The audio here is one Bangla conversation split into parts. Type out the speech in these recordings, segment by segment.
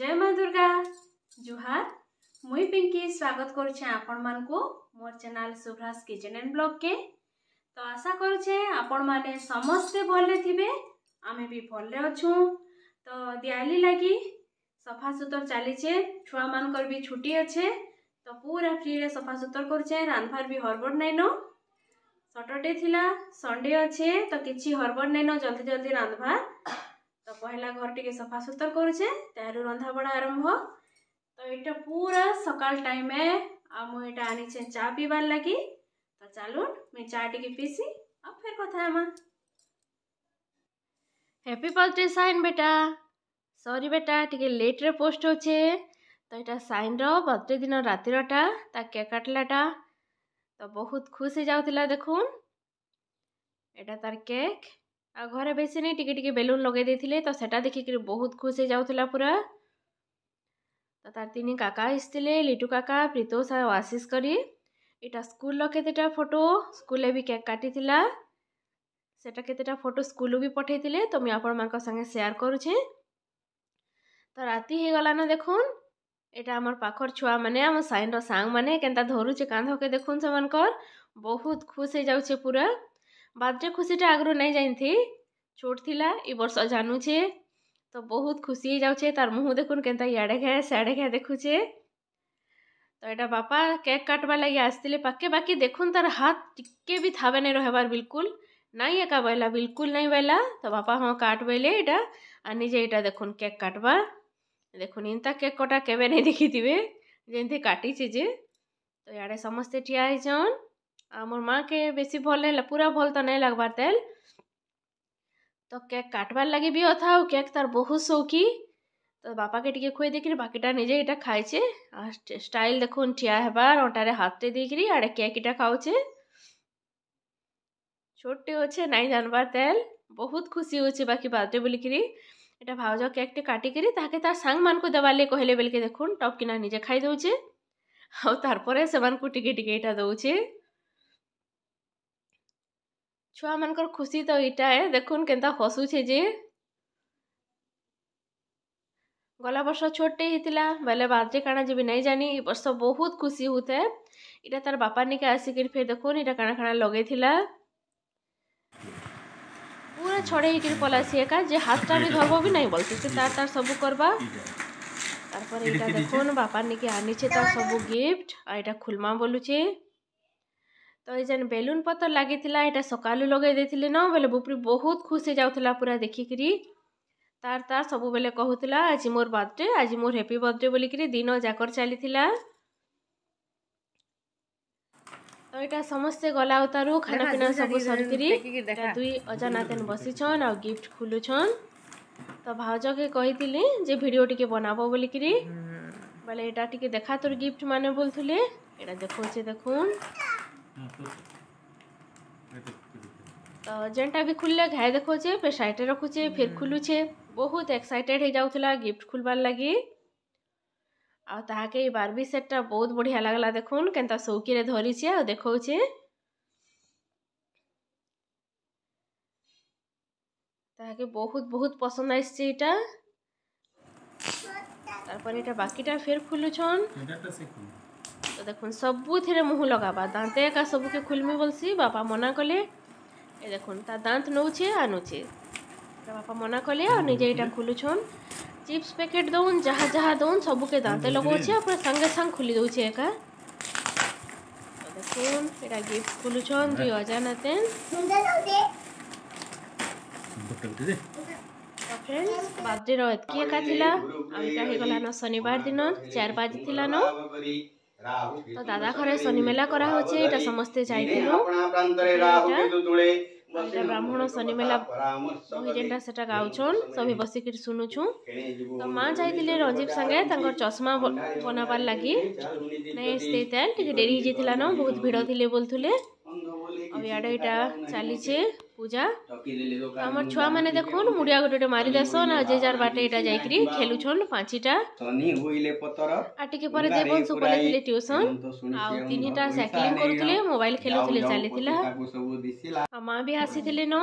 জয় মা দুর্গা জুহার মুই পিঙ্কি স্বাগত করছে আপন মানুষ মোর চ্যানেল সুভাষ কিচেন এন্ড ব্লগকে তো আশা করছে আপন মানে সমস্তে ভালে থিবে আমি বি ভালে অছু তো দিয়ালি লাগি সফা সুতর চালিছে ছুয়া মানকর বি ছুটি আছে তো পুরা ফ্রিরে সফা সুতর করছে রান্ধবার বি হরবর নাইন সটরডে থিলা সন্ডে আছে তো কিছু হরবর নাইন জলদি জলদি রান্ধবার পহলা ঘর টিকে সফাসুতর করছে তার রন্ধা বড়া আরম্ভ তো এটা পুরা সকাল টাইমে আমি এটা আনিছে চা পিবার লাগি তো চালুন মুই চা টিকে পিসি আর ফের কথা আমার হ্যাপি বার্থডে সাইন বেটা সরি বেটা টিকে লেট্রে পোস্ট হচ্ছে তো এটা সাইনর বার্থডে দিন রাতিরটা তা কেক কাটলাটা তো বহুত খুশ হয়ে যাওয়া দেখুন এটা তার কেক ଆଉ ଘରେ ବେଶୀ ନାଇଁ ଟିକେ ଟିକେ ବେଲୁନ୍ ଲଗେଇ ଦେଇଥିଲେ ତ ସେଟା ଦେଖିକିରି ବହୁତ ଖୁସି ହେଇଯାଉଥିଲା ପୁରା ତ ତାର ତିନି କାକା ଆସିଥିଲେ ଲିଟୁ କାକା ପ୍ରୀତୋଷ ଆଉ ଆଶିଷ କରି ଏଇଟା ସ୍କୁଲ୍ର କେତେଟା ଫଟୋ ସ୍କୁଲ୍ରେ ବି କେକ୍ କାଟିଥିଲା ସେଟା କେତେଟା ଫଟୋ ସ୍କୁଲ୍ରୁ ବି ପଠେଇଥିଲେ ତ ମୁଁ ଆପଣମାନଙ୍କ ସାଙ୍ଗେ ସେୟାର କରୁଛେ ତ ରାତି ହେଇଗଲାନ ଦେଖୁନ୍ ଏଇଟା ଆମର ପାଖର ଛୁଆମାନେ ଆମ ସାଇନ୍ର ସାଙ୍ଗମାନେ କେନ୍ତା ଧରୁଛେ କାନ୍ଧକେ ଦେଖୁନ୍ ସେମାନଙ୍କର ବହୁତ ଖୁସି ହେଇଯାଉଛେ ପୁରା ବାର୍ଥଡ଼େ ଖୁସିଟା ଆଗରୁ ନାଇଁ ଜାଣିଥି ଛୋଟ୍ ଥିଲା ଏ ବର୍ଷ ଜାନୁଛେ ତ ବହୁତ ଖୁସି ହେଇଯାଉଛେ ତାର୍ ମୁହଁ ଦେଖୁନ୍ କେନ୍ତା ଇଆଡ଼େ ଘାଏ ସିଆଡ଼େ ଘାଏ ଦେଖୁଛେ ତ ଏଇଟା ବାପା କେକ୍ କାଟ୍ବାର୍ ଲାଗି ଆସିଥିଲେ ପାଖେ ବାକି ଦେଖୁନ୍ ତାର୍ ହାତ୍ ଟିକେ ବି ଥାବେ ନାଇଁ ରହେବାର୍ ବିଲ୍କୁଲ୍ ନାଇଁ ଏକା ବୋଇଲା ବିଲ୍କୁଲ୍ ନାଇଁ ବୋଇଲା ତ ବାପା ହଁ କାଟ୍ ବୋଇଲେ ଏଇଟା ଆର୍ ନିଜେ ଏଇଟା ଦେଖୁନ୍ କେକ୍ କାଟ୍ବା ଦେଖୁନ୍ ଏନ୍ତା କେକ୍ କଟା କେବେ ନାଇଁ ଦେଖିଥିବେ ଯେନ୍ତି କାଟିଛି ଯେ ତ ଇଆଡ଼େ ସମସ୍ତେ ଠିଆ ହେଇଛନ୍ ଆଉ ମୋର୍ ମା'କେ ବେଶୀ ଭଲ୍ ନାଇଁ ପୁରା ଭଲ୍ ତ ନାଇଁ ଲାଗ୍ବାର୍ ତେଲ୍ ତ କେକ୍ କାଟ୍ବାର୍ ଲାଗି ବି ଅଥା ଆଉ କେକ୍ ତାର୍ ବହୁତ୍ ସଉକି ତ ବାପାକେ ଟିକେ ଖୁଏଇ ଦେଇକିରି ବାକିଟା ନିଜେ ଇଟା ଖାଇଛେ ଆର୍ ଷ୍ଟାଇଲ୍ ଦେଖୁନ୍ ଠିଆ ହେବାର୍ ଅଣ୍ଟାରେ ହାତ୍ଟେ ଦେଇକିରି ଆଡ଼େ କେକ୍ ଇଟା ଖାଉଛେ ଛୋଟ୍ଟେ ଅଛେ ନାଇଁ ଜାନ୍ବାର୍ ତେଲ୍ ବହୁତ୍ ଖୁସି ଅଛେ ବାକି ବାର୍ଥଡ଼େ ବୋଲିକିରି ଇଟା ଭାଉଜ କେକ୍ଟେ କାଟିକିରି ତାହାକେ ତାର୍ ସାଙ୍ଗ୍ମାନଙ୍କୁ ଦେବାର୍ ଲାଗି କହିଲେ ବେଲ୍କେ ଦେଖୁନ୍ ଟପ୍କିନା ନିଜେ ଖାଇ ଦଉଛେ ଆଉ ତାର୍ ପରେ ସେମାନଙ୍କୁ ଟିକେ ଟିକେ ଇଟା ଦଉଛେ ଛୁଆମାନଙ୍କର ଖୁସି ତ ଇଟା ଏ ଦେଖୁନ୍ କେନ୍ତା ହସୁଛେ ଯେ ଗଲା ବର୍ଷ ଛୋଟଟେ ହେଇଥିଲା ବେଲେ ବାଦରେ କାଣା ଯିବି ନାଇଁ ଜାନି ଏ ବର୍ଷ ବହୁତ ଖୁସି ହଉଥାଏ ଇଟା ତାର ବାପା ନିକେ ଆସିକିରି ଫେର୍ ଦେଖୁନ୍ ଇଟା କାଣା କାଣା ଲଗେଇଥିଲା ପୁରା ଛଡ଼େଇ ହେଇକିରି ପଲାସି ଏକା ଯେ ହାତଟା ବି ଧରବ ବି ନାଇଁ ବୋଲସି ସେ ତାର ତାର ସବୁ କରବା ତାରପରେ ଇଟା ଦେଖୁନ୍ ବାପା ନିକେ ଆନିଛେ ତାର ସବୁ ଗିଫ୍ଟ ଆଉ ଏଇଟା ଖୁଲମା ବୋଲୁଛେ ତ ଏଇ ଯେନ୍ ବେଲୁନ୍ ପତର୍ ଲାଗିଥିଲା ଏଇଟା ସକାଲୁ ଲଗେଇ ଦେଇଥିଲି ନ ବୋଲେ ବୁପ୍ରି ବହୁତ ଖୁସି ହେଇଯାଉଥିଲା ପୁରା ଦେଖିକିରି ତାର୍ ତାର୍ ସବୁବେଲେ କହୁଥିଲା ଆଜି ମୋର୍ ବାର୍ଥଡ଼େ ଆଜି ମୋର୍ ହେପି ବାର୍ଥଡ଼େ ବୋଲିକିରି ଦିନ ଯାକର ଚାଲିଥିଲା ତ ଏଇଟା ସମସ୍ତେ ଗଲା ଉତାରୁ ଖାନା ପିନା ସବୁ ସରିକିରି ଦୁଇ ଅଜାନାତେନ୍ ବସିଛନ୍ ଆଉ ଗିଫ୍ଟ ଖୋଲୁଛନ୍ ତ ଭାଉଜକେ କହିଥିଲି ଯେ ଭିଡ଼ିଓ ଟିକେ ବନାବ ବୋଲିକିରି ବୋଲେ ଏଇଟା ଟିକେ ଦେଖା ତୋର ଗିଫ୍ଟ ମାନେ ବୋଲୁଥିଲେ ଏଇଟା ଦେଖଉଛେ ଦେଖୁନ୍ तो जेनटा भी खुलले घाय देखोचे फिर साइड रखुचे फिर खुलुचे बहुत एक्साइटेड हो जाऊला गिफ्ट खुलबार लगी आ ताके बार्बी सेटटा बहुत बढ़िया लगला देखुन केनता चौकी रे धरीचे आ देखौचे তাকে বহুত বহুত পছন্দ আসছে এটা তারপরে এটা বাকিটা ফের খুলুছন তো দেখুন সবুথিরে মুহ লগাবা দাঁতে একা সবুকে খুলমি বলছি বাপা মনা কলে এ দেখুন তার দাঁত নৌছে আর নুছে বাপা মনা কলে আর নিজে এটা খুলুছন চিপস প্যাকেট দৌন যাহা যাহা দৌন সবুকে দাঁতে লগাউছে আর পুরো সাঙ্গে সাং খুলি দৌছে একা দেখুন এটা গিফট খুলুছন হ্যাঁ। দুই অজানাতে ফ্রেন্ডস বার্থডে র এতকি একা লা আমিটা হয়ে গলান শনিবার দিন চার বাজি লা ন তো দাদা ঘরে শনিমেলা করা হচ্ছে এটা সমস্ত যাইছিল এটা ব্রাহ্মণ শনিমেলা যেটা সেটা গাউছন সবাই বসিক শুনুছ তো মা যাই রঞ্জীব সাগে তাঁর চশমা বনাবার লাগি তেল টিকি টিকে ডেরি হয়ে যাই না বহুত ভিড় লে বলুলে আর ইয়াড়ে এটা চালিছে ପୂଜା ଆମର ଛୁଆମାନେ ଦେଖୁନ୍ ମୁଡ଼ିଆ ଗୋଟେ ଗୋଟେ ମାରିଦେସନ୍ ଆଉ ଯେ ଯାର ବାଟେ ଏଇଟା ଯାଇକିରି ଖେଲୁଛନ୍ ପାଞ୍ଚଟା ଆଉ ଟିକେ ପରେ ଦେବଂଶୁ ପଳେଇଥିଲେ ଟ୍ୟୁସନ୍ ଆଉ ତିନିଟା ସାଇକେଲିଂ କରୁଥିଲେ ମୋବାଇଲ୍ ଖେଲୁଥିଲେ ଚାଲିଥିଲା ଆଉ ମା ବି ଆସିଥିଲେ ନ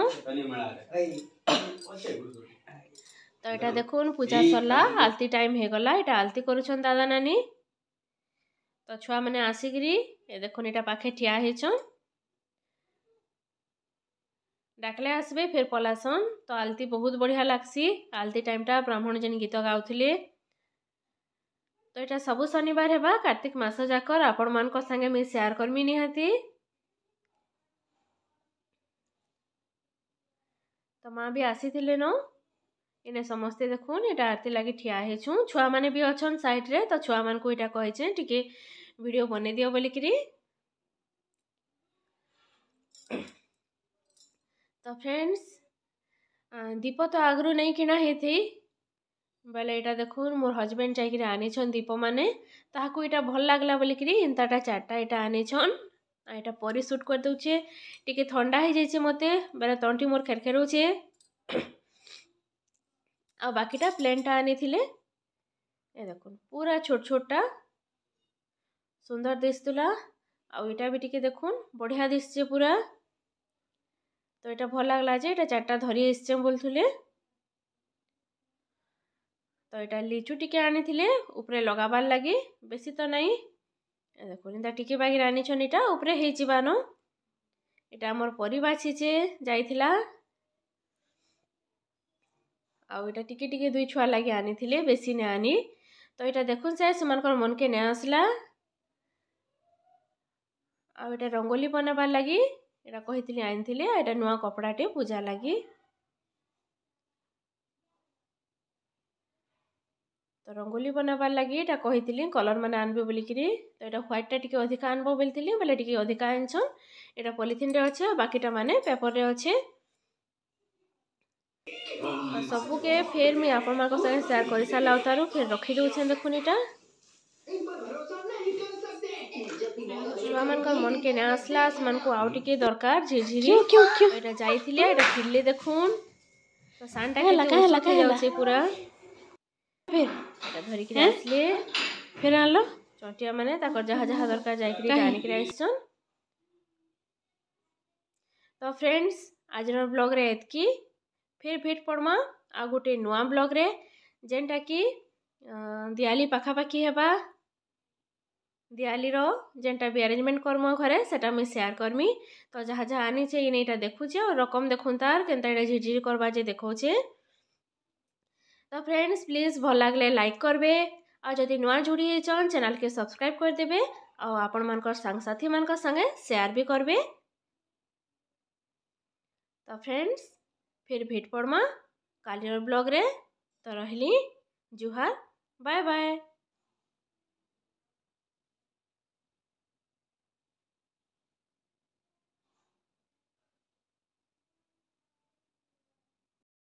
ତ ଏଇଟା ଦେଖୁନ୍ ପୂଜା ସରିଲା ଆଲତି ଟାଇମ୍ ହେଇଗଲା ଏଇଟା ଆଲତି କରୁଛନ୍ ଦାଦା ନାନୀ ତ ଛୁଆମାନେ ଆସିକିରି ଏ ଦେଖୁନ୍ ଏଇଟା ପାଖେ ଠିଆ ହେଇଛନ୍ ডাকলে আসবে ফের পলাসন তো আলতি বহুত বঢ়িয়া লাগসি আলতি টাইমটা ব্রাহ্মণ যেন গীত গাউলে তো এটা সবু শনিবার হবা কার্তিক মাস যাকর আপন মান সাথে মি সেয়ার করমি নিহতি তো মা বি আসি ন এনে সমস্তে দেখুন এটা আরতি লাগি ঠিয়া হয়েছু ছুয়া মানে বি অছন সাইডরে তো ছুয়া মানুষ এটা কইছে টিকি ভিডিও বনাই দিও বলিকি ତ ଫ୍ରେଣ୍ଡସ୍ ଦୀପ ତ ଆଗରୁ ନେଇ କିଣା ହେଇଥି ବେଲେ ଏଇଟା ଦେଖୁନ୍ ମୋର୍ ହଜବେଣ୍ଡ ଯାଇକିରି ଆନିଛନ୍ ଦୀପମାନେ ତାହାକୁ ଇଟା ଭଲ୍ ଲାଗ୍ଲା ବୋଲିକିରି ଏନ୍ତାଟା ଚାରିଟା ଇଟା ଆନିଛନ୍ ଆଉ ଏଇଟା ପରି ସୁଟ୍ କରିଦେଉଛେ ଟିକେ ଥଣ୍ଡା ହେଇଯାଇଛେ ମୋତେ ବେଲେ ତଣ୍ଟି ମୋର ଖେରଖେରଉଛେ ଆଉ ବାକିଟା ପ୍ଲେନ୍ଟା ଆନିଥିଲେ ଏ ଦେଖୁନ୍ ପୁରା ଛୋଟ ଛୋଟଟା ସୁନ୍ଦର ଦିଶୁଥିଲା ଆଉ ଏଇଟା ବି ଟିକେ ଦେଖୁନ୍ ବଢ଼ିଆ ଦିଶୁଛେ ପୁରା তো এটা ଭଲ ଲାଗିଲା ଯେ ଏଇଟା ଚାରିଟା ଧରି ଆସିଛେ ବୋଲୁଥିଲେ ତ ଏଇଟା ଲିଚୁ ଟିକେ ଆଣିଥିଲେ ଉପରେ ଲଗାବାର୍ ଲାଗି ବେଶୀ ତ ନାଇଁ ଦେଖୁନ୍ ଏନ୍ତା ଟିକେ ବାଗିରେ ଆଣିଛନ୍ ଏଇଟା ଉପରେ ହେଇଯିବାନ ଏଇଟା ଆମର ପରିବା ଛିଚେ ଯାଇଥିଲା ଆଉ ଏଇଟା ଟିକେ ଟିକେ ଦୁଇ ଛୁଆ ଲାଗି ଆଣିଥିଲେ ବେଶୀ ନାଇଁ ଆନି ତ ଏଇଟା ଦେଖୁନ୍ ସାର୍ ସେମାନଙ୍କର ମନକେ ନାଇଁ ଆସିଲା ଆଉ ଏଇଟା ରଙ୍ଗୋଲି ବନାବାର୍ ଲାଗି ଏଇଟା କହିଥିଲି ଆଣିଥିଲି ଏଇଟା ନୂଆ କପଡ଼ାଟି ପୂଜା ଲାଗି ତ ରଙ୍ଗୋଲି ବନାବାର୍ ଲାଗି ଏଇଟା କହିଥିଲି କଲର୍ମାନେ ଆଣିବେ ବୋଲିକିରି ତ ଏଇଟା ହ୍ୱାଇଟ୍ଟା ଟିକେ ଅଧିକା ଆଣିବ ବୋଲିଥିଲି ବୋଲେ ଟିକେ ଅଧିକା ଆଣିଛନ୍ ଏଇଟା ପଲିଥିନ୍ରେ ଅଛେ ଆଉ ବାକିଟା ମାନେ ପେପର୍ରେ ଅଛେ ସବୁକେ ଫେର୍ ମୁଇଁ ଆପଣମାନଙ୍କ ସାଙ୍ଗେ ସେୟାର୍ କରିସାରିଲା ଆଉ ତାରୁ ଫେର୍ ରଖିଦେଉଛେନ୍ ଦେଖୁନ୍ ଇଟା ଛୁଆମାନଙ୍କ ମନକେ ନା ଆସିଲା ସେମାନଙ୍କୁ ଆଉ ଟିକେ ଦରକାର ଝିଝିରି ଏଇଟା ଯାଇଥିଲେ ଏଇଟା ଫିରିଲେ ଦେଖୁନ୍ ତ ସାନ୍ଟା ଯାଉଛି ପୁରା ଏଇଟା ଧରିକିରି ଆସିଲେ ଫେର ଆଣିଲ ଚଟିଆ ମାନେ ତାଙ୍କର ଯାହା ଯାହା ଦରକାର ଯାଇକିରି ଆଣିକିରି ଆସିଛନ୍ ତ ଫ୍ରେଣ୍ଡସ୍ ଆଜିର ବ୍ଲଗ୍ରେ ଏତ୍କି ଫେର୍ ଭେଟ୍ ପଡ଼୍ମା ଆଉ ଗୋଟେ ନୂଆ ବ୍ଲଗ୍ରେ ଯେନ୍ଟାକି ଦିଆଲି ପାଖାପାଖି ହେବା ଦିଆଲିର ଯେନ୍ଟା ବି ଆରେଞ୍ଜମେଣ୍ଟ କର୍ମ ଘରେ ସେଟା ମୁଇଁ ସେୟାର କର୍ମି ତ ଯାହା ଯାହା ଆନିଛେ ଇନେ ଇଟା ଦେଖୁଛେ ଆଉ ରକମ ଦେଖୁନ୍ ତାର୍ କେନ୍ତା ଇଟା ଝିଝିର୍ କର୍ବା ଯେ ଦେଖଉଛେ ତ ଫ୍ରେଣ୍ଡସ୍ ପ୍ଲିଜ୍ ଭଲ୍ ଲାଗ୍ଲେ ଲାଇକ୍ କରବେ ଆଉ ଯଦି ନୂଆ ଯୁଡ଼ି ହେଇଛନ୍ ଚ୍ୟାନେଲ୍କେ ସବସ୍କ୍ରାଇବ୍ କରିଦେବେ ଆଉ ଆପଣମାନଙ୍କର ସାଙ୍ଗସାଥିମାନଙ୍କ ସାଙ୍ଗେ ସେୟାର ବି କରବେ ତ ଫ୍ରେଣ୍ଡସ୍ ଫିର୍ ଭେଟ୍ ପଡ଼୍ମା କାଲିର ବ୍ଲଗ୍ରେ ତ ରହିଲି ଜୁହାର ବାଏ ବାଏ